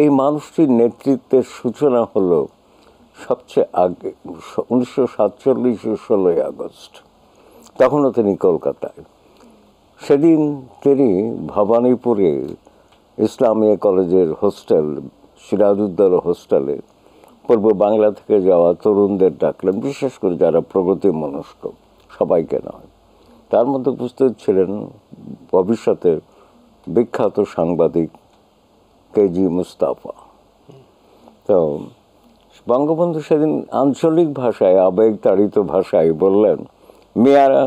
এই মানুষটির নেতৃত্বের সূচনা হলো সবচেয়ে আগে উনিশশো সাতচল্লিশ ষোলোই আগস্ট তখনও তিনি কলকাতায় সেদিন তিনি ভবানীপুরে ইসলামিয়া কলেজের হোস্টেল সিরাজউদ্দৌলা হোস্টেলে পূর্ব বাংলা থেকে যাওয়া তরুণদের ডাকলেন বিশেষ করে যারা প্রগতি মনস্ক সবাইকে নয় তার মধ্যে উপস্থিত ছিলেন ভবিষ্যতের বিখ্যাত সাংবাদিক কেজি মুস্তাফা তো বঙ্গবন্ধু সেদিন আঞ্চলিক ভাষায় আবেগ তাড়িত ভাষায় বললেন মেয়ারা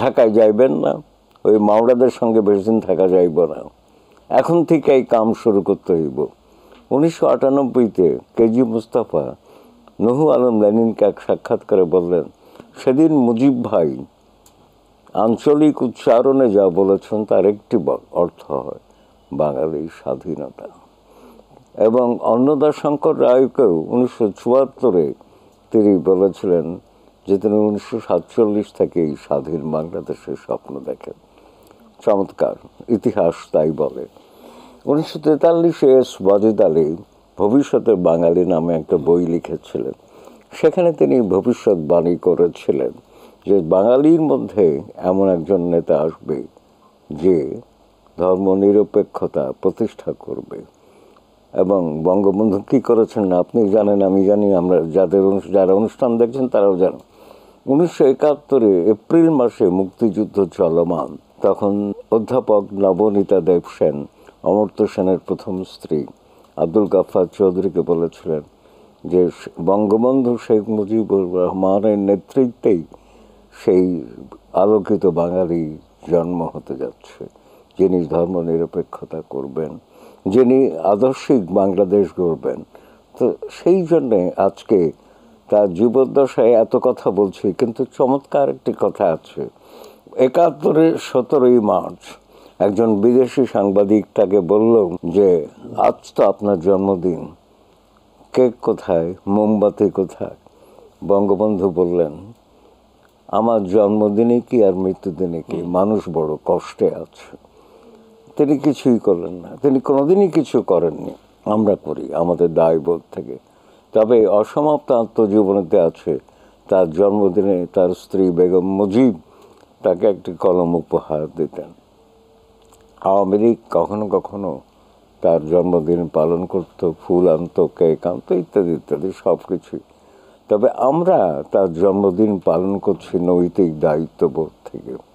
ঢাকায় যাইবেন না ওই মাওড়াদের সঙ্গে বেশিদিন থাকা যাইব না এখন থেকে এই কাম শুরু করতে হইব উনিশশো আটানব্বইতে কেজি মুস্তাফা নহু আলম লেনিনকে এক সাক্ষাৎকারে বললেন সেদিন মুজিব ভাই আঞ্চলিক উচ্চারণে যা বলেছেন তার একটি অর্থ হয় বাঙালির স্বাধীনতা এবং অন্নদাশঙ্কর রায়কেও উনিশশো চুয়াত্তরে তিনি বলেছিলেন যে তিনি উনিশশো সাতচল্লিশ থেকে এই স্বাধীন বাংলাদেশের স্বপ্ন দেখেন চমৎকার ইতিহাস তাই বলে উনিশশো তেতাল্লিশে এস ওয়াজিদ আলী ভবিষ্যতের বাঙালি নামে একটা বই লিখেছিলেন সেখানে তিনি ভবিষ্যৎবাণী করেছিলেন যে বাঙালির মধ্যে এমন একজন নেতা আসবে যে ধর্মনিরপেক্ষতা প্রতিষ্ঠা করবে এবং বঙ্গবন্ধু কী করেছেন না আপনি জানেন আমি জানি আমরা যাদের যারা অনুষ্ঠান দেখছেন তারাও জানেন উনিশশো একাত্তরে এপ্রিল মাসে মুক্তিযুদ্ধ চলমান তখন অধ্যাপক নবনীতা দেব সেন অমর্ত্য সেনের প্রথম স্ত্রী আব্দুল গাফার চৌধুরীকে বলেছিলেন যে বঙ্গবন্ধু শেখ মুজিবুর রহমানের নেতৃত্বেই সেই আলোকিত বাঙালি জন্ম হতে যাচ্ছে যিনি ধর্ম নিরপেক্ষতা করবেন যিনি আদর্শিক বাংলাদেশ গড়বেন তো সেই জন্যে আজকে তার জীবদ্দশায় এত কথা বলছি কিন্তু চমৎকার একটি কথা আছে একাত্তরে সতেরোই মার্চ একজন বিদেশি সাংবাদিক তাকে বলল যে আজ তো আপনার জন্মদিন কেক কোথায় মোমবাতি কোথায় বঙ্গবন্ধু বললেন আমার জন্মদিনে কি আর মৃত্যুদিনে কি মানুষ বড় কষ্টে আছে তিনি কিছুই করলেন না তিনি কোনোদিনই কিছু করেননি আমরা করি আমাদের দায়বোধ থেকে তবে অসমাপ্ত আত্মজীবনীতে আছে তার জন্মদিনে তার স্ত্রী বেগম মুজিব তাকে একটি কলম উপহার দিতেন আওয়ামী লীগ কখনো কখনো তার জন্মদিন পালন করত ফুল আনত কেক আনত ইত্যাদি ইত্যাদি সব কিছুই তবে আমরা তার জন্মদিন পালন করছি নৈতিক দায়িত্ববোধ থেকে